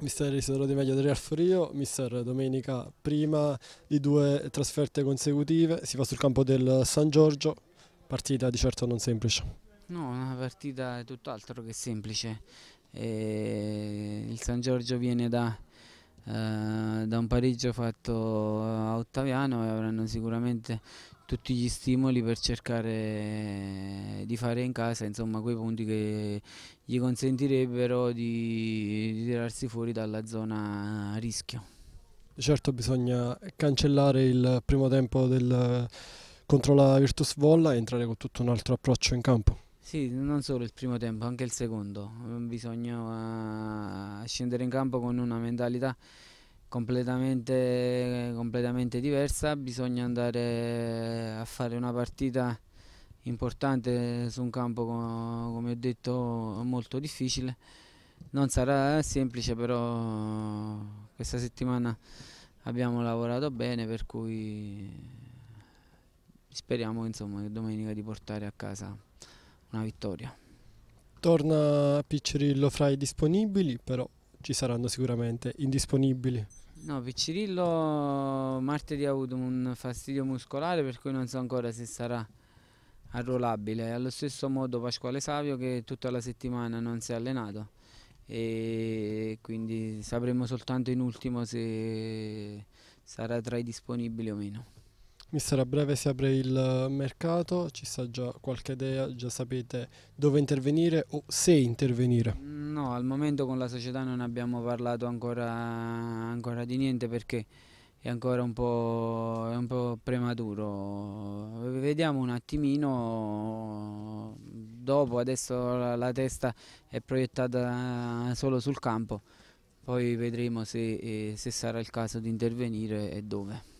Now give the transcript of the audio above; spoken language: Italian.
Mister Isidoro Di Meglio del Real Forio, mister domenica prima di due trasferte consecutive, si va sul campo del San Giorgio, partita di certo non semplice. No, una partita tutt'altro che semplice, e eh, il San Giorgio viene da eh, da un pareggio fatto a Ottaviano e eh, avranno sicuramente tutti gli stimoli per cercare di fare in casa insomma, quei punti che gli consentirebbero di, di tirarsi fuori dalla zona a rischio. Certo bisogna cancellare il primo tempo del, contro la Virtus Volla e entrare con tutto un altro approccio in campo. Sì, non solo il primo tempo, anche il secondo. Bisognava eh, scendere in campo con una mentalità completamente, completamente diversa, bisogna andare a fare una partita importante su un campo, come ho detto, molto difficile. Non sarà semplice, però questa settimana abbiamo lavorato bene, per cui speriamo insomma, che domenica di portare a casa una vittoria. Torna Piccirillo fra i disponibili, però ci saranno sicuramente indisponibili. No, Piccirillo martedì ha avuto un fastidio muscolare per cui non so ancora se sarà arruolabile. Allo stesso modo Pasquale Savio che tutta la settimana non si è allenato e quindi sapremo soltanto in ultimo se sarà tra i disponibili o meno. Mister, a breve si apre il eh, mercato, ci sta già qualche idea, già sapete dove intervenire o se intervenire? No, al momento con la società non abbiamo parlato ancora, ancora di niente perché è ancora un po', è un po', prematuro. Vediamo un attimino, dopo adesso la, la testa è proiettata solo sul campo, poi vedremo se, eh, se sarà il caso di intervenire e dove.